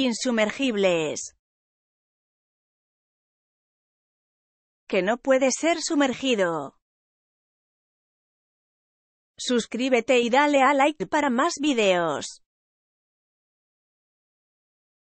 Insumergibles que no puede ser sumergido. Suscríbete y dale a like para más videos.